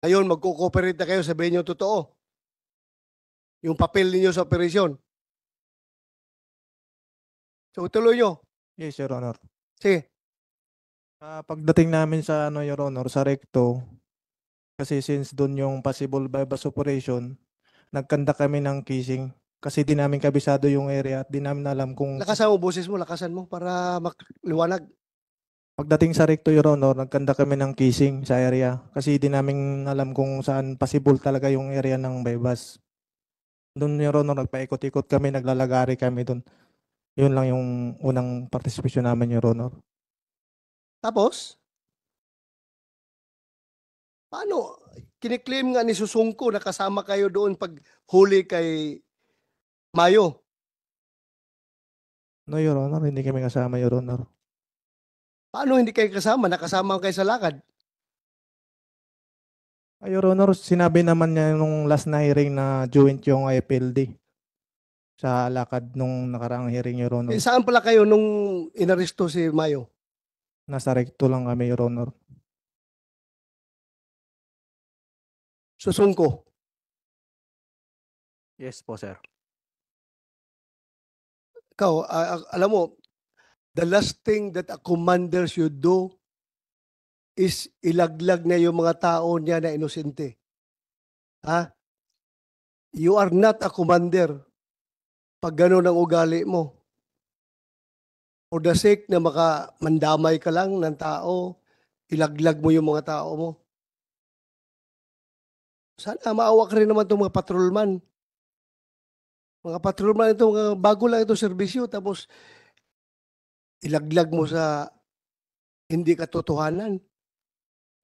Ngayon, magko-cooperate na kayo, sabihin nyo totoo. Yung papel ninyo sa operasyon. So, tuloy nyo. Yes, Your Honor. Sige. Ah, pagdating namin sa ano, Your Honor, sa recto, kasi since doon yung possible bypass operation, nagkanda kami ng kissing kasi di namin kabisado yung area at di namin alam kung Lakasan mo boses mo, lakasan mo para makliwanag. Pagdating sa Recto, Your Honor, nagkanda kami ng kissing sa area kasi di namin alam kung saan possible talaga yung area ng bypass. Doon, Your Honor, nagpaikot-ikot kami, naglalagari kami doon. Yun lang yung unang participation namin, Your Honor. Tapos, paano? Kiniklaim nga ni Susungko na kasama kayo doon pag huli kay Mayo. No, Your Honor, hindi kami kasama, Your Honor. Paano hindi kayo kasama? Nakasama kayo sa lakad. Ay, Your Honor, sinabi naman niya nung last na hearing na joint yung IPLD sa lakad nung nakaraang hearing, Your Honor. Eh, saan pala kayo nung inaresto si Mayo? Nasa recto lang kami, Your Honor. Susungko? Yes po, sir. Ikaw, uh, alam mo, the last thing that a commander should do is ilaglag na yung mga tao niya na inosente. Ha? You are not a commander pag gano'n ang ugali mo. For the sake na maka mandamay ka lang ng tao, ilaglag mo yung mga tao mo. Sana maawa ka rin naman itong mga patrolman. Mga patrolman ito, mga bago lang itong serbisyo, tapos ilaglag mo hmm. sa hindi katotohanan.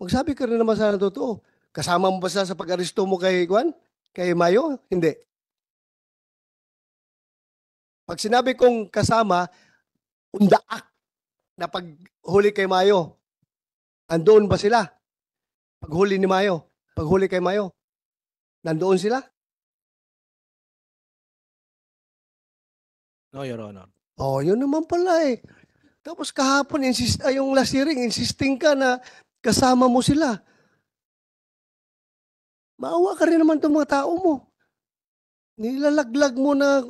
Magsabi ka rin naman sana totoo. Kasama mo ba sa pag-aristo mo kay Juan? Kay Mayo? Hindi. Pag sinabi kong kasama, undaak na paghuli kay Mayo, andoon ba sila? Paghuli ni Mayo, paghuli kay Mayo, nandoon sila? No, Your Honor. Oh, yun naman pala eh. Tapos kahapon, insist, ay, yung last hearing, insisting ka na kasama mo sila. Maawa ka rin naman itong mga tao mo. Nilalaglag mo na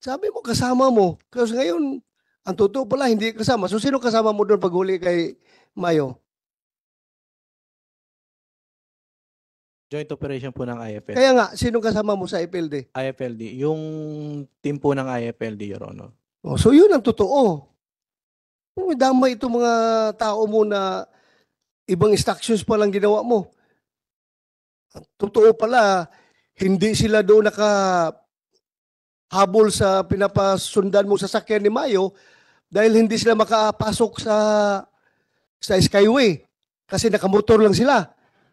Sabi mo, kasama mo. Kasi ngayon, ang totoo pala, hindi kasama. So, sino kasama mo doon pag huli kay Mayo? Joint operation po ng IFL. Kaya nga, sinong kasama mo sa IFLD? IFLD. Yung team po ng IFLD, Your Honor. Oh, so yun ang totoo. Oh, damay itong mga tao mo na ibang instructions pa lang ginawa mo. totoo pala, hindi sila doon naka habol sa pinapasundan mo sa sakyan ni Mayo dahil hindi sila makapasok sa sa skyway kasi nakamotor lang sila.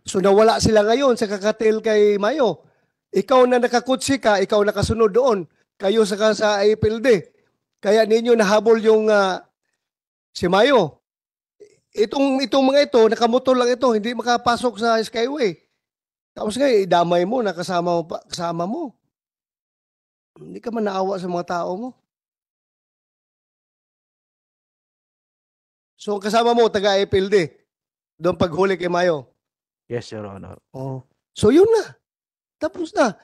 So nawala sila ngayon sa kakatil kay Mayo. Ikaw na nakakutsi ka, ikaw na kasunod doon. Kayo saka sa IPLD. Kaya ninyo nahabol yung uh, si Mayo. Itong, itong mga ito, nakamotor lang ito, hindi makapasok sa Skyway. Tapos nga, idamay mo, nakasama mo, kasama mo. Hindi ka man naawa sa mga tao mo. So, kasama mo, taga-IPLD, doon paghuli kay Mayo. Yes, Your Honor. Oh. So yun na. Tapos na.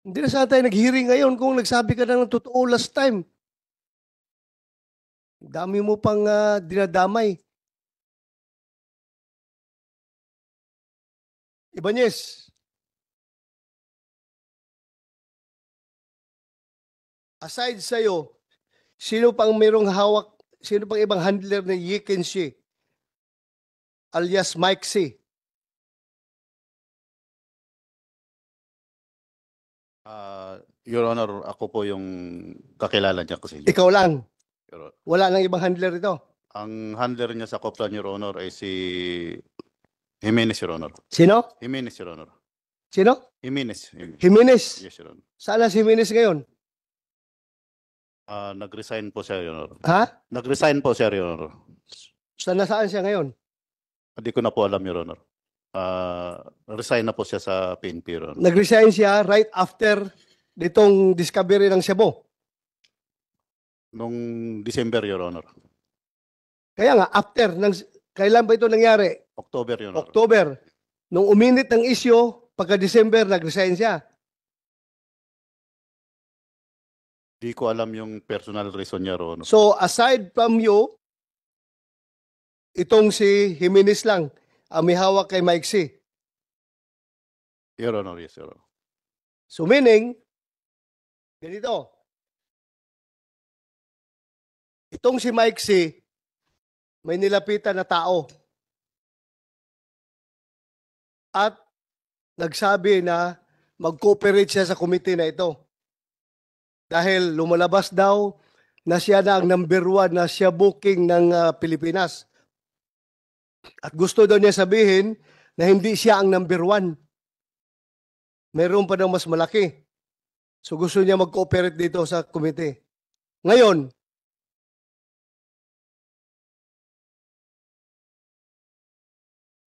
Hindi na sana tayo nag-hearing ngayon kung nagsabi ka na ng totoo last time. Dami mo pang uh, dinadamay. Ibanez. Aside sa iyo, sino pang mayroong hawak, sino pang ibang handler ng Yikenshi alias Mike C? Your Honor, ako po yung kakilala niya kasi. Your- Ikaw lang. Wala nang ibang handler ito. Ang handler niya sa Coplan, Your Honor, ay si Jimenez, Your Honor. Sino? Jimenez, Your Honor. Sino? Jimenez. Jimenez. Jimenez. Yes, Your Honor. Saan na si Jimenez ngayon? Ah, nag-resign po siya, Your Honor. Ha? Nag-resign po siya, Your Honor. Saan na saan siya ngayon? Hindi ko na po alam, Your Honor. Ah, resign na po siya sa PNP, Your Honor. Nag-resign siya right after nitong discovery ng Cebu? Nung December, Your Honor. Kaya nga, after, ng, kailan ba ito nangyari? October, Your Honor. October. Nung uminit ng isyo, pagka December, nag-resign siya. Di ko alam yung personal reason niya, Your So, aside from you, itong si Jimenez lang ang may hawak kay Mike C. Your Honor, yes, Your Honor. So meaning, Ganito. Itong si Mike C, may nilapitan na tao. At nagsabi na mag-cooperate siya sa committee na ito. Dahil lumalabas daw na siya na ang number one na siya booking ng uh, Pilipinas. At gusto daw niya sabihin na hindi siya ang number one. Meron pa daw mas malaki. So gusto niya mag-cooperate dito sa committee. Ngayon,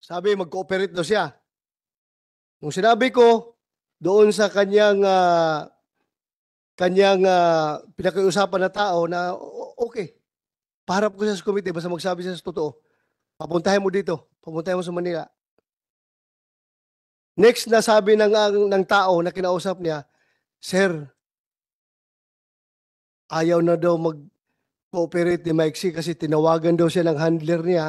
sabi mag-cooperate daw siya. Nung sinabi ko, doon sa kanyang uh, kanyang uh, pinakiusapan na tao na okay, paharap ko siya sa committee, basta magsabi siya sa totoo. Papuntahin mo dito, papuntahin mo sa Manila. Next na sabi ng, ng, ah, ng tao na kinausap niya, Sir, ayaw na daw mag-cooperate ni Mike C kasi tinawagan daw siya ng handler niya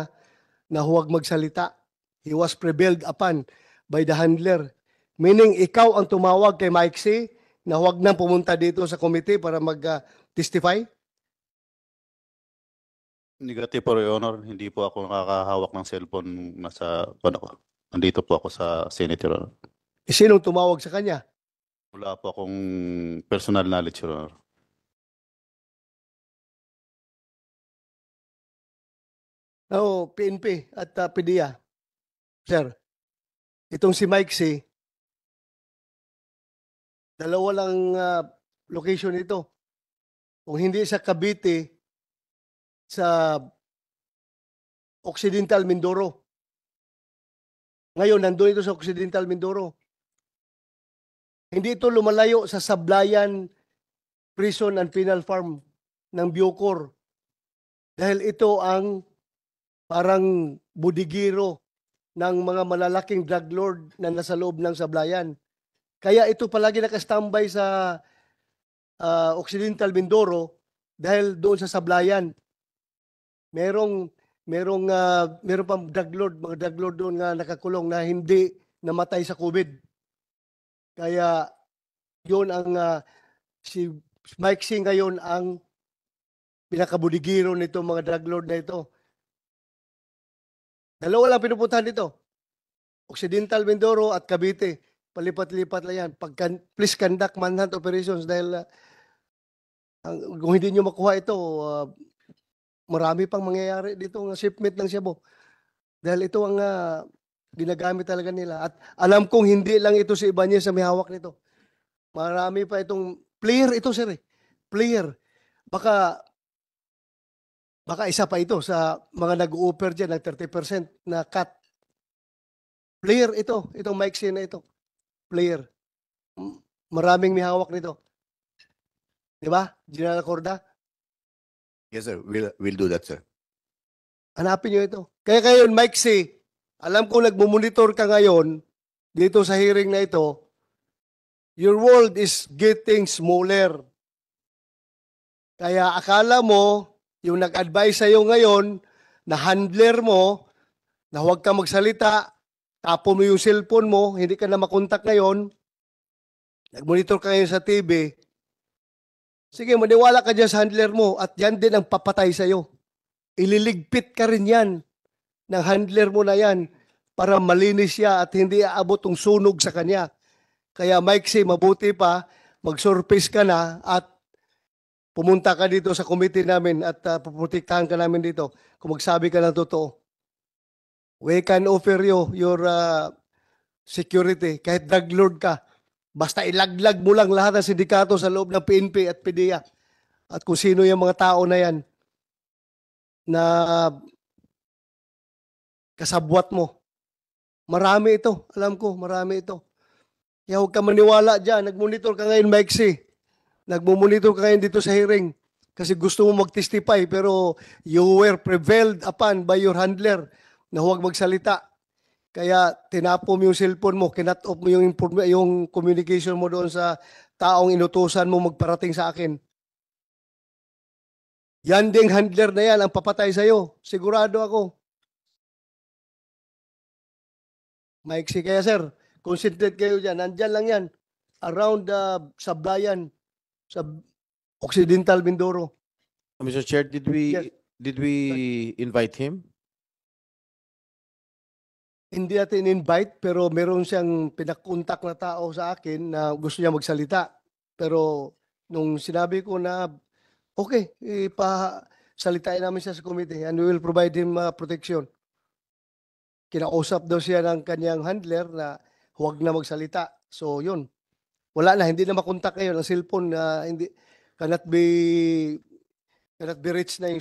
na huwag magsalita. He was prevailed upon by the handler. Meaning, ikaw ang tumawag kay Mike C na huwag nang pumunta dito sa committee para mag-testify? Negative po, Your Honor. Hindi po ako nakakahawak ng cellphone nasa, ano ko. Nandito po ako sa Senate, Your Honor. Eh, sinong tumawag sa kanya? Wala po akong personal knowledge, Your Honor. Oo, oh, PNP at uh, PDEA. Sir, itong si Mike C, dalawa lang uh, location ito. Kung hindi sa Cavite, sa Occidental Mindoro. Ngayon, nandun ito sa Occidental Mindoro. Hindi ito lumalayo sa Sablayan Prison and Penal Farm ng Biocor. Dahil ito ang parang budigiro ng mga malalaking drug lord na nasa loob ng Sablayan. Kaya ito palagi nakastambay sa uh, Occidental Mindoro dahil doon sa Sablayan. Merong merong uh, meron pang drug lord, mga drug lord doon nga nakakulong na hindi namatay sa COVID. Kaya yon ang uh, si Mike Singh ngayon ang pinakabuligiro nito mga drug lord na ito. Dalawa lang pinupuntahan dito. Occidental Mindoro at Cavite. Palipat-lipat lang yan. Pag, please conduct manhunt operations dahil uh, ang, kung hindi nyo makuha ito, uh, marami pang mangyayari dito ng shipment ng Cebu. Dahil ito ang uh, Ginagamit talaga nila. At alam kong hindi lang ito si Ibanez sa may hawak nito. Marami pa itong player ito, sir. Eh. Player. Baka baka isa pa ito sa mga nag-offer dyan ng 30% na cut. Player ito. Itong Mike Sina ito. Player. Maraming may hawak nito. Di ba? General Corda? Yes, sir. We'll, we'll do that, sir. Hanapin nyo ito. Kaya kayo, Mike, si alam ko nagmumonitor ka ngayon dito sa hearing na ito. Your world is getting smaller. Kaya akala mo, yung nag-advise sa'yo ngayon, na handler mo, na huwag ka magsalita, tapo mo yung cellphone mo, hindi ka na makontak ngayon, nag-monitor ka ngayon sa TV, sige, maniwala ka dyan sa handler mo at yan din ang papatay sa'yo. Ililigpit ka rin yan ng handler mo na yan para malinis siya at hindi aabot ang sunog sa kanya. Kaya Mike C, mabuti pa, mag-surface ka na at pumunta ka dito sa committee namin at uh, puprotektahan ka namin dito kung magsabi ka ng totoo. We can offer you your uh, security kahit drug lord ka. Basta ilaglag mo lang lahat ng sindikato sa loob ng PNP at PDEA at kung sino yung mga tao na yan na kasabwat mo. Marami ito. Alam ko, marami ito. Kaya huwag ka maniwala dyan. Nagmonitor ka ngayon, Maxi. Nagmumonitor ka ngayon dito sa hearing. Kasi gusto mo mag-testify, pero you were prevailed upon by your handler na huwag magsalita. Kaya tinapo mo yung cellphone mo, kinat off mo yung, yung communication mo doon sa taong inutusan mo magparating sa akin. Yan ding handler na yan ang papatay sa'yo. Sigurado ako. Maiksi kaya sir, concentrate kayo dyan. Nandyan lang yan. Around uh, sa Blayan, sa Occidental Mindoro. Uh, Mr. Chair, did we Yes. did we invite him? Hindi natin invite pero meron siyang pinakontak na tao sa akin na gusto niya magsalita. Pero nung sinabi ko na okay, ipa salitain namin siya sa committee and we will provide him uh, protection kinausap daw siya ng kanyang handler na huwag na magsalita. So yun. Wala na, hindi na makontak ngayon. Ang cellphone na uh, hindi, cannot be cannot be reached na yung